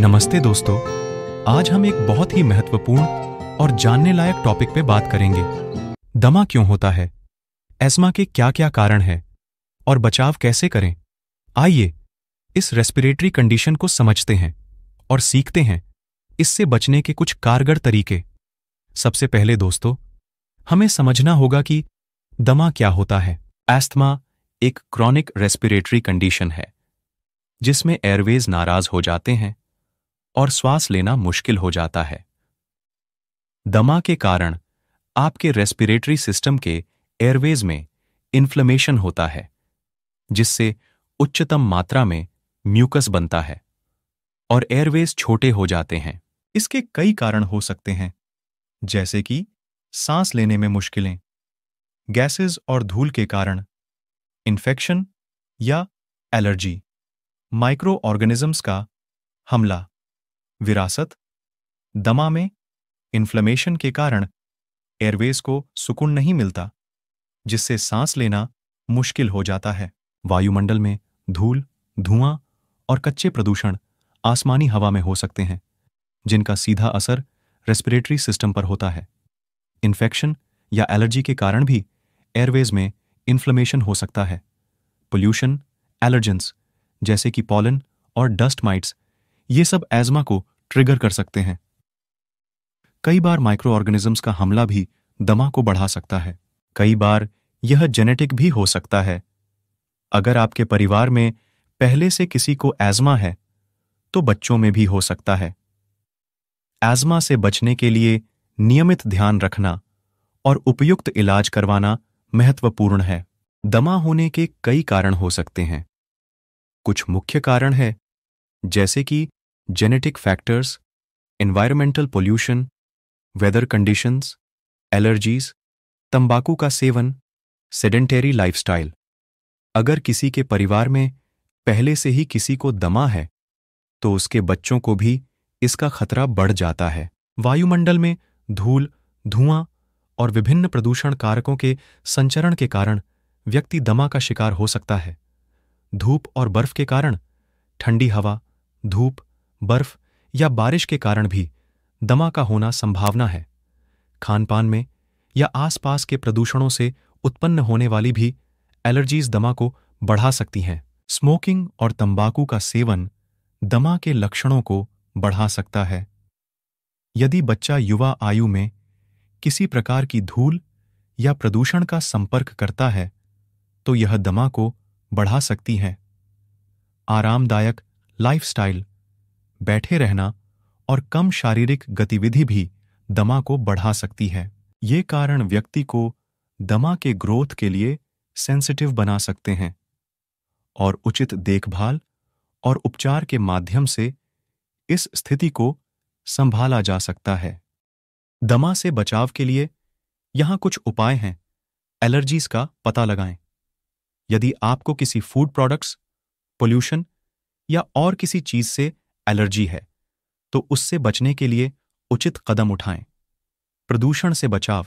नमस्ते दोस्तों आज हम एक बहुत ही महत्वपूर्ण और जानने लायक टॉपिक पे बात करेंगे दमा क्यों होता है एस्मा के क्या क्या कारण हैं और बचाव कैसे करें आइए इस रेस्पिरेटरी कंडीशन को समझते हैं और सीखते हैं इससे बचने के कुछ कारगर तरीके सबसे पहले दोस्तों हमें समझना होगा कि दमा क्या होता है एस्थमा एक क्रॉनिक रेस्पिरेटरी कंडीशन है जिसमें एयरवेज नाराज हो जाते हैं और श्वास लेना मुश्किल हो जाता है दमा के कारण आपके रेस्पिरेटरी सिस्टम के एयरवेज में इन्फ्लेमेशन होता है जिससे उच्चतम मात्रा में म्यूकस बनता है और एयरवेज छोटे हो जाते हैं इसके कई कारण हो सकते हैं जैसे कि सांस लेने में मुश्किलें गैसेस और धूल के कारण इन्फेक्शन या एलर्जी माइक्रो ऑर्गेनिजम्स का हमला विरासत दमा में इन्फ्लेमेशन के कारण एयरवेज को सुकून नहीं मिलता जिससे सांस लेना मुश्किल हो जाता है वायुमंडल में धूल धुआं और कच्चे प्रदूषण आसमानी हवा में हो सकते हैं जिनका सीधा असर रेस्पिरेटरी सिस्टम पर होता है इन्फेक्शन या एलर्जी के कारण भी एयरवेज में इन्फ्लेमेशन हो सकता है पोल्यूशन एलर्जेंस जैसे कि पॉलन और डस्ट माइट्स ये सब एज्मा को ट्रिगर कर सकते हैं कई बार माइक्रो ऑर्गेनिजम्स का हमला भी दमा को बढ़ा सकता है कई बार यह जेनेटिक भी हो सकता है अगर आपके परिवार में पहले से किसी को एज्मा है तो बच्चों में भी हो सकता है एज्मा से बचने के लिए नियमित ध्यान रखना और उपयुक्त इलाज करवाना महत्वपूर्ण है दमा होने के कई कारण हो सकते हैं कुछ मुख्य कारण है जैसे कि genetic factors, environmental pollution, weather conditions, allergies तंबाकू का सेवन सेडेंटेरी लाइफस्टाइल अगर किसी के परिवार में पहले से ही किसी को दमा है तो उसके बच्चों को भी इसका खतरा बढ़ जाता है वायुमंडल में धूल धुआं और विभिन्न प्रदूषण कारकों के संचरण के कारण व्यक्ति दमा का शिकार हो सकता है धूप और बर्फ के कारण ठंडी हवा धूप बर्फ या बारिश के कारण भी दमा का होना संभावना है खानपान में या आसपास के प्रदूषणों से उत्पन्न होने वाली भी एलर्जीज दमा को बढ़ा सकती हैं स्मोकिंग और तंबाकू का सेवन दमा के लक्षणों को बढ़ा सकता है यदि बच्चा युवा आयु में किसी प्रकार की धूल या प्रदूषण का संपर्क करता है तो यह दमा को बढ़ा सकती हैं आरामदायक लाइफस्टाइल बैठे रहना और कम शारीरिक गतिविधि भी दमा को बढ़ा सकती है ये कारण व्यक्ति को दमा के ग्रोथ के लिए सेंसिटिव बना सकते हैं और उचित देखभाल और उपचार के माध्यम से इस स्थिति को संभाला जा सकता है दमा से बचाव के लिए यहां कुछ उपाय हैं एलर्जीज का पता लगाएं यदि आपको किसी फूड प्रोडक्ट्स पोल्यूशन या और किसी चीज से एलर्जी है तो उससे बचने के लिए उचित कदम उठाएं प्रदूषण से बचाव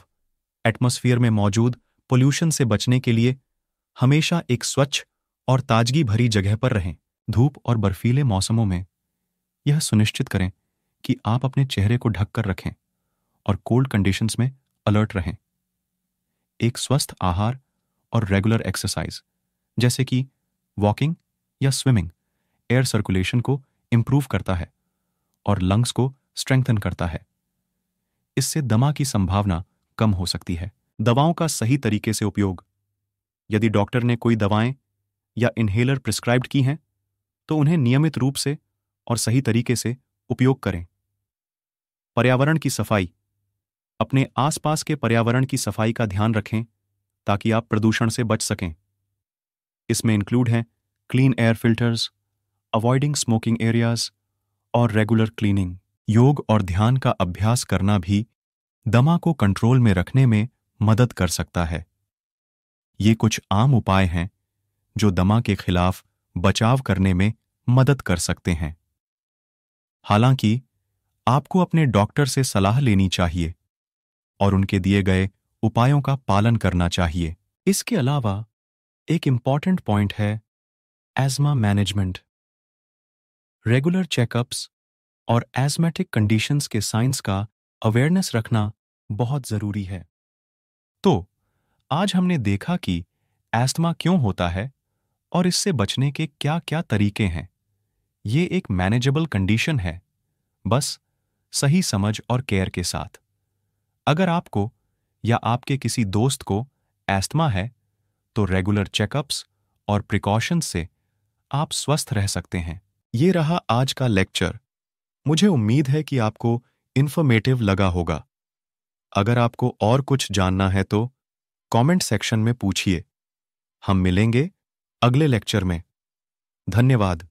एटमॉस्फेयर में मौजूद पोल्यूशन से बचने के लिए हमेशा एक स्वच्छ और ताजगी भरी जगह पर रहें धूप और बर्फीले मौसमों में यह सुनिश्चित करें कि आप अपने चेहरे को ढककर रखें और कोल्ड कंडीशंस में अलर्ट रहें एक स्वस्थ आहार और रेगुलर एक्सरसाइज जैसे कि वॉकिंग या स्विमिंग एयर सर्कुलेशन को इंप्रूव करता है और लंग्स को स्ट्रेंथन करता है इससे दमा की संभावना कम हो सकती है दवाओं का सही तरीके से उपयोग यदि डॉक्टर ने कोई दवाएं या इन्हेलर प्रिस्क्राइब्ड की हैं तो उन्हें नियमित रूप से और सही तरीके से उपयोग करें पर्यावरण की सफाई अपने आसपास के पर्यावरण की सफाई का ध्यान रखें ताकि आप प्रदूषण से बच सकें इसमें इंक्लूड हैं clean air filters avoiding smoking areas और रेगुलर क्लीनिंग योग और ध्यान का अभ्यास करना भी दमा को कंट्रोल में रखने में मदद कर सकता है ये कुछ आम उपाय हैं जो दमा के खिलाफ बचाव करने में मदद कर सकते हैं हालांकि आपको अपने डॉक्टर से सलाह लेनी चाहिए और उनके दिए गए उपायों का पालन करना चाहिए इसके अलावा एक इंपॉर्टेंट पॉइंट है एज्मा मैनेजमेंट रेगुलर चेकअप्स और एस्मेटिक कंडीशंस के साइंस का अवेयरनेस रखना बहुत ज़रूरी है तो आज हमने देखा कि एस्थमा क्यों होता है और इससे बचने के क्या क्या तरीके हैं ये एक मैनेजेबल कंडीशन है बस सही समझ और केयर के साथ अगर आपको या आपके किसी दोस्त को एस्थमा है तो रेगुलर चेकअप्स और प्रिकॉशंस से आप स्वस्थ रह सकते हैं ये रहा आज का लेक्चर मुझे उम्मीद है कि आपको इन्फॉर्मेटिव लगा होगा अगर आपको और कुछ जानना है तो कमेंट सेक्शन में पूछिए हम मिलेंगे अगले लेक्चर में धन्यवाद